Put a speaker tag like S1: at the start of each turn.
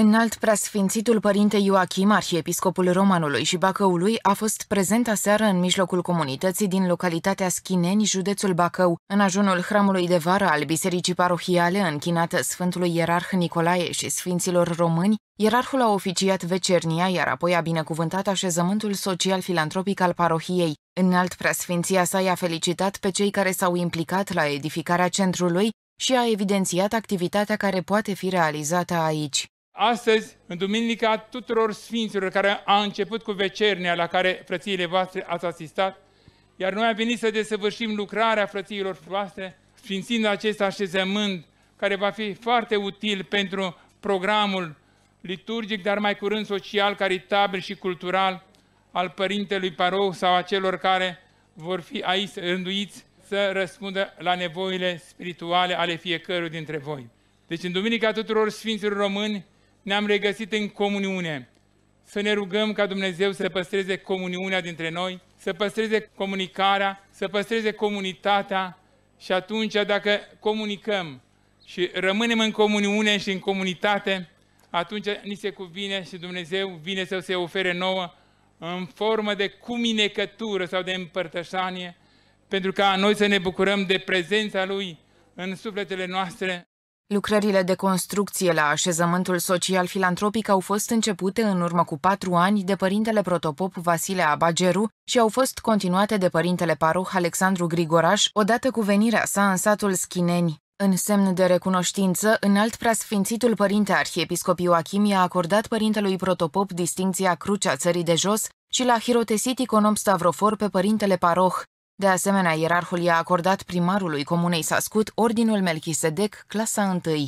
S1: Înalt preasfințitul părinte Ioachim, arhiepiscopul Romanului și Bacăului, a fost prezent aseară în mijlocul comunității din localitatea Schineni, județul Bacău, în ajunul hramului de vară al bisericii parohiale închinată Sfântului Ierarh Nicolae și Sfinților Români, Ierarhul a oficiat vecernia, iar apoi a binecuvântat așezământul social-filantropic al parohiei. Înalt preasfinția sa i-a felicitat pe cei care s-au implicat la edificarea centrului și a evidențiat activitatea care poate fi realizată aici
S2: astăzi, în Duminica tuturor Sfinților, care a început cu vecernia la care frățiile voastre ați asistat, iar noi am venit să desăvârșim lucrarea frățiilor voastre, sfințind acest așezământ care va fi foarte util pentru programul liturgic, dar mai curând social, caritabil și cultural al părintelui paroh sau a celor care vor fi aici rânduiți să răspundă la nevoile spirituale ale fiecărui dintre voi. Deci în Duminica tuturor Sfinților Români ne-am regăsit în comuniune. Să ne rugăm ca Dumnezeu să păstreze comuniunea dintre noi, să păstreze comunicarea, să păstreze comunitatea și atunci dacă comunicăm și rămânem în comuniune și în comunitate, atunci ni se cuvine și Dumnezeu vine să se ofere nouă în formă de cuminecătură sau de împărtășanie, pentru ca noi să ne bucurăm de prezența Lui în sufletele noastre.
S1: Lucrările de construcție la așezământul social-filantropic au fost începute în urmă cu patru ani de părintele protopop Vasile Abageru și au fost continuate de părintele paroh Alexandru Grigoraș odată cu venirea sa în satul Schineni. În semn de recunoștință, înalt preasfințitul părinte arhiepiscop Ioachim i-a acordat părintelui protopop distinția Crucea Țării de Jos și l-a hirotesit iconom Stavrofor pe părintele paroh. De asemenea, ierarhul i-a acordat primarului comunei Sascut ordinul Melchisedec, clasa 1.